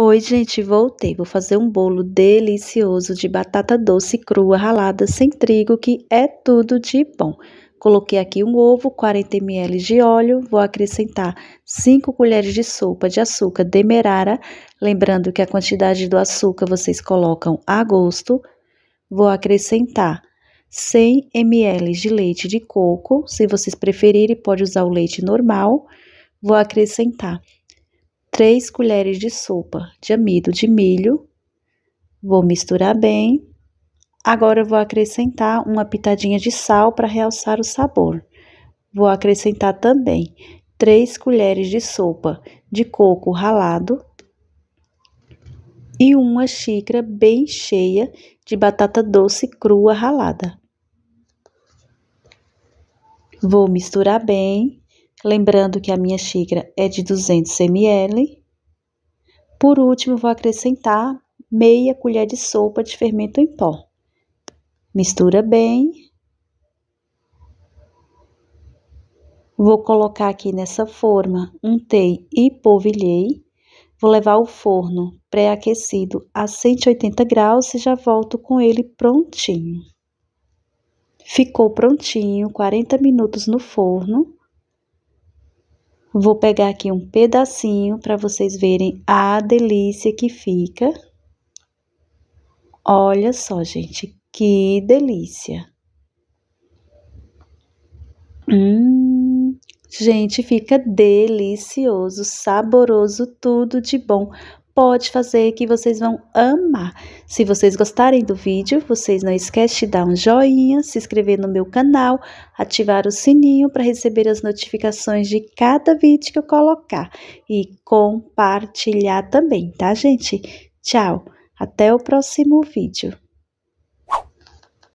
Oi, gente, voltei. Vou fazer um bolo delicioso de batata doce crua ralada sem trigo, que é tudo de bom. Coloquei aqui um ovo, 40 ml de óleo, vou acrescentar 5 colheres de sopa de açúcar demerara, lembrando que a quantidade do açúcar vocês colocam a gosto. Vou acrescentar 100 ml de leite de coco, se vocês preferirem pode usar o leite normal. Vou acrescentar 3 colheres de sopa de amido de milho. Vou misturar bem. Agora eu vou acrescentar uma pitadinha de sal para realçar o sabor. Vou acrescentar também 3 colheres de sopa de coco ralado e uma xícara bem cheia de batata doce crua ralada. Vou misturar bem. Lembrando que a minha xícara é de 200 ml. Por último, vou acrescentar meia colher de sopa de fermento em pó. Mistura bem. Vou colocar aqui nessa forma, untei e polvilhei. Vou levar ao forno pré-aquecido a 180 graus e já volto com ele prontinho. Ficou prontinho, 40 minutos no forno. Vou pegar aqui um pedacinho para vocês verem a delícia que fica. Olha só, gente, que delícia. Hum, gente, fica delicioso, saboroso, tudo de bom pode fazer que vocês vão amar. Se vocês gostarem do vídeo, vocês não esquecem de dar um joinha, se inscrever no meu canal, ativar o sininho para receber as notificações de cada vídeo que eu colocar e compartilhar também, tá gente? Tchau, até o próximo vídeo.